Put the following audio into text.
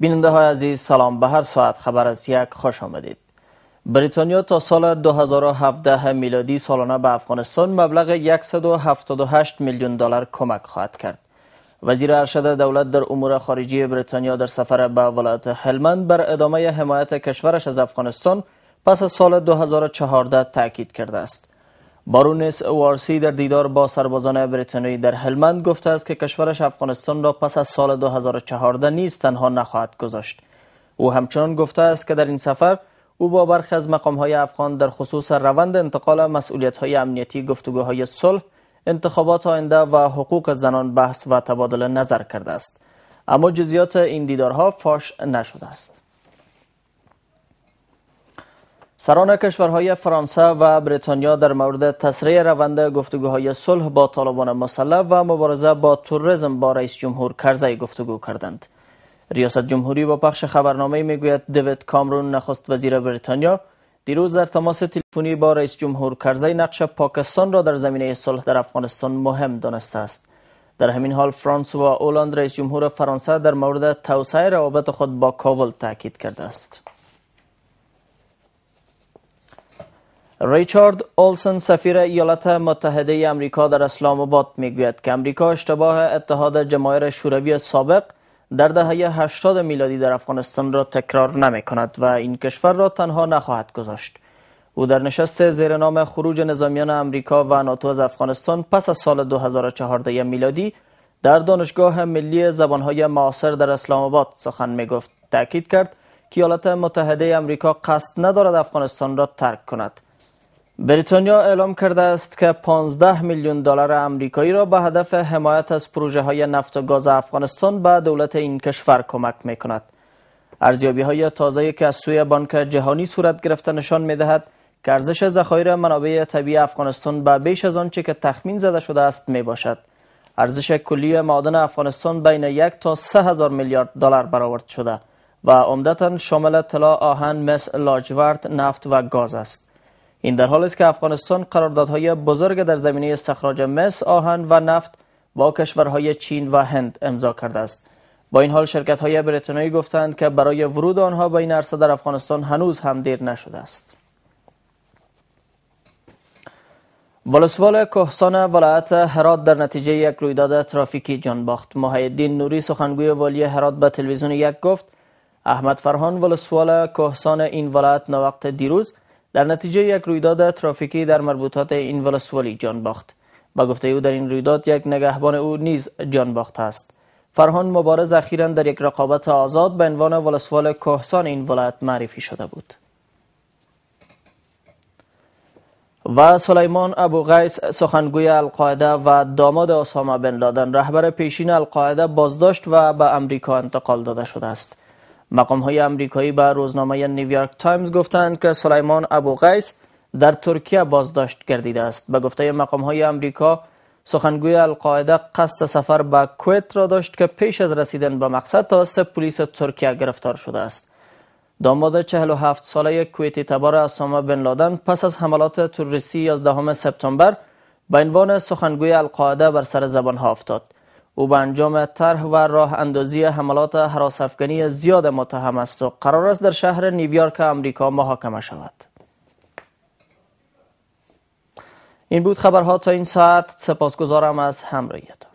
بیننده های عزیز سلام به هر ساعت خبر از یک خوش آمدید بریتانیا تا سال 2017 میلادی سالانه به افغانستان مبلغ 178 میلیون دلار کمک خواهد کرد وزیر ارشد دولت در امور خارجی بریتانیا در سفر به ولایت هلمند بر ادامه حمایت کشورش از افغانستان پس از سال 2014 تاکید کرده است بارونس وارسی در دیدار با سربازان بریتانیایی در هلمند گفته است که کشورش افغانستان را پس از سال 2014 نیز تنها نخواهد گذاشت او همچنان گفته است که در این سفر او با برخی از مقامهای افغان در خصوص روند انتقال مسئولیت‌های امنیتی گفتگوهای صلح انتخابات آینده و حقوق زنان بحث و تبادل نظر کرده است اما جزیات این دیدارها فاش نشده است سران کشورهای فرانسه و بریتانیا در مورد تسریع روند گفتگوهای صلح با طالبان مسلح و مبارزه با تروریسم با رئیس جمهور کرزی گفتگو کردند. ریاست جمهوری با پخش خبرنامه میگوید دیوید کامرون نخست وزیر بریتانیا دیروز در تماس تلفنی با رئیس جمهور کرزی نقش پاکستان را در زمینه صلح در افغانستان مهم دانسته است. در همین حال و اولاند رئیس جمهور فرانسه در مورد توسعه روابط خود با کابل تاکید کرده است. ریچارد اولسن سفیر ایالات متحده ای امریکا در اسلام آباد میگوید که امریکا اشتباه اتحاد جماهیر شوروی سابق در دهه 80 میلادی در افغانستان را تکرار نمی کند و این کشور را تنها نخواهد گذاشت. او در نشست زیر نام خروج نظامیان امریکا و ناتو از افغانستان پس از سال 2014 میلادی در دانشگاه ملی زبانهای معاصر در اسلام آباد سخن می گفت. تأکید کرد که ایالات متحده امریکا قصد ندارد افغانستان را ترک کند. بریتانیا اعلام کرده است که 15 میلیون دلار آمریکایی را به هدف حمایت از پروژه های نفت و گاز افغانستان به دولت این کشور کمک می کند. ارزیابی های تازه که از سوی بانک جهانی صورت گرفته نشان می دهد که ارزش ذخایر منابع طبیعی افغانستان به بیش از آنچه که تخمین زده شده است می باشد. ارزش کلی معادن افغانستان بین یک تا سه هزار میلیارد دلار برآورد شده و عمدتا شامل طلا، آهن، مس، لاجورد، نفت و گاز است. این در حال است که افغانستان قراردادهای بزرگ در زمینه استخراج مس، آهن و نفت با کشورهای چین و هند امضا کرده است. با این حال شرکت های بریتانیایی گفتند که برای ورود آنها به این عرصه در افغانستان هنوز هم دیر نشده است. ولسوال کهسان ولایت هرات در نتیجه یک رویداد ترافیکی جان باخت. محیدین نوری سخنگوی والی هرات به تلویزیون یک گفت احمد فرهان ولسوال کهسان این ولایت نوقت دیروز در نتیجه یک رویداد ترافیکی در مربوطات این ولسوالی جان باخت با گفته او در این رویداد یک نگهبان او نیز جان باخت است فرهان مبارز اخیرا در یک رقابت آزاد به عنوان ولسوال کهسان این ولایت معرفی شده بود و سلیمان ابو غیس سخنگوی القاعده و داماد اسامه بن لادن رهبر پیشین القاعده بازداشت و به امریکا انتقال داده شده است مقام های امریکایی به روزنامه نیویورک تایمز گفتند که سلیمان ابو غیس در ترکیه بازداشت گردیده است به گفته مقام های امریکا سخنگوی القاعده قصد سفر به کویت را داشت که پیش از رسیدن به مقصد توسط پلیس ترکیه گرفتار شده است داماد 47 ساله کویتی تبار اسامه بن لادن پس از حملات تروریستی 11 سپتامبر به عنوان سخنگوی القاعده بر سر زبان ها افتاد او به انجام طرح و راه اندازی حملات افغانی زیاد متهم است و قرار است در شهر نیویورک امریکا محاکمه شود این بود خبرها تا این ساعت سپاسگزارم از همراهیتان